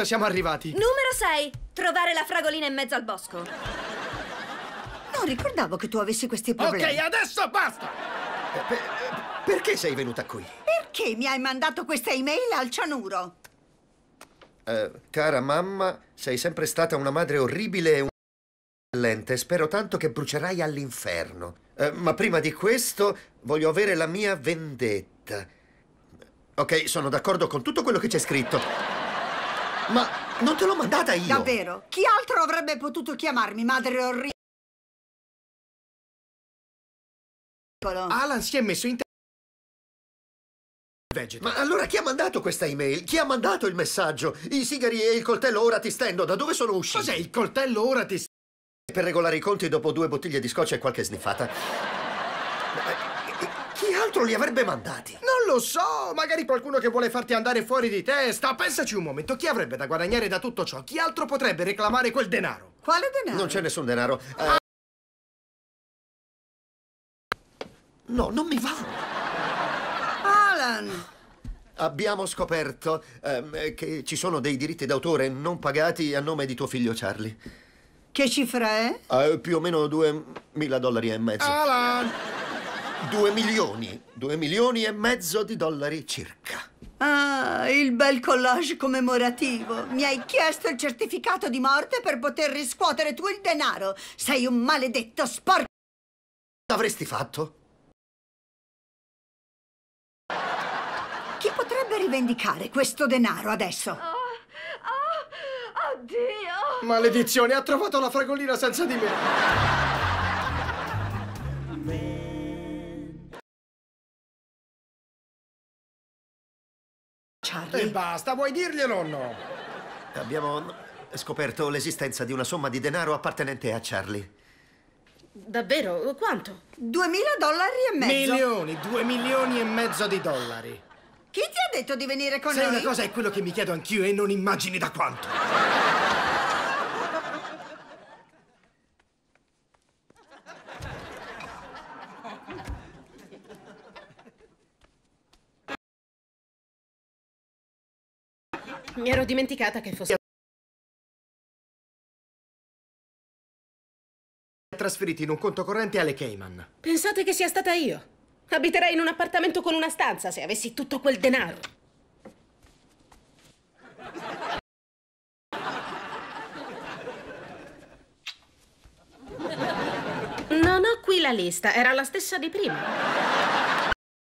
Perfetto, siamo arrivati. Numero 6. Trovare la fragolina in mezzo al bosco. Non ricordavo che tu avessi questi problemi. Ok, adesso basta! Eh, eh, perché sei venuta qui? Perché mi hai mandato questa email al cianuro? Eh, cara mamma, sei sempre stata una madre orribile e un... Lente, spero tanto che brucerai all'inferno. Eh, ma prima di questo voglio avere la mia vendetta. Ok, sono d'accordo con tutto quello che c'è scritto. Ma non te l'ho mandata io! Davvero? Chi altro avrebbe potuto chiamarmi madre orribile? Alan si è messo in Vegeta. Ma allora chi ha mandato questa email? Chi ha mandato il messaggio? I sigari e il coltello ora ti stendo, da dove sono usciti? Cos'è il coltello ora ti stendo? Per regolare i conti dopo due bottiglie di scotch e qualche sniffata. altro li avrebbe mandati? Non lo so, magari qualcuno che vuole farti andare fuori di testa. Pensaci un momento, chi avrebbe da guadagnare da tutto ciò? Chi altro potrebbe reclamare quel denaro? Quale denaro? Non c'è nessun denaro. Eh... Ah. No, non mi va. Alan! Abbiamo scoperto ehm, che ci sono dei diritti d'autore non pagati a nome di tuo figlio Charlie. Che cifra è? Eh, più o meno 2.000 dollari e mezzo. Alan! Due milioni, due milioni e mezzo di dollari circa. Ah, il bel collage commemorativo. Mi hai chiesto il certificato di morte per poter riscuotere tu il denaro. Sei un maledetto sporco. L'avresti fatto? Chi potrebbe rivendicare questo denaro adesso? Oh, oh, oddio! Oh, Maledizione, ha trovato la fragolina senza di me! Charlie. E basta, vuoi dirglielo o no? Abbiamo scoperto l'esistenza di una somma di denaro appartenente a Charlie. Davvero? Quanto? 2000 dollari e mezzo. Milioni, due milioni e mezzo di dollari. Chi ti ha detto di venire con Sai noi? Sai, una cosa è quello che mi chiedo anch'io e non immagini da quanto. Mi ero dimenticata che fosse... trasferiti in un conto corrente alle Cayman. Pensate che sia stata io? Abiterei in un appartamento con una stanza se avessi tutto quel denaro. Non ho qui la lista, era la stessa di prima.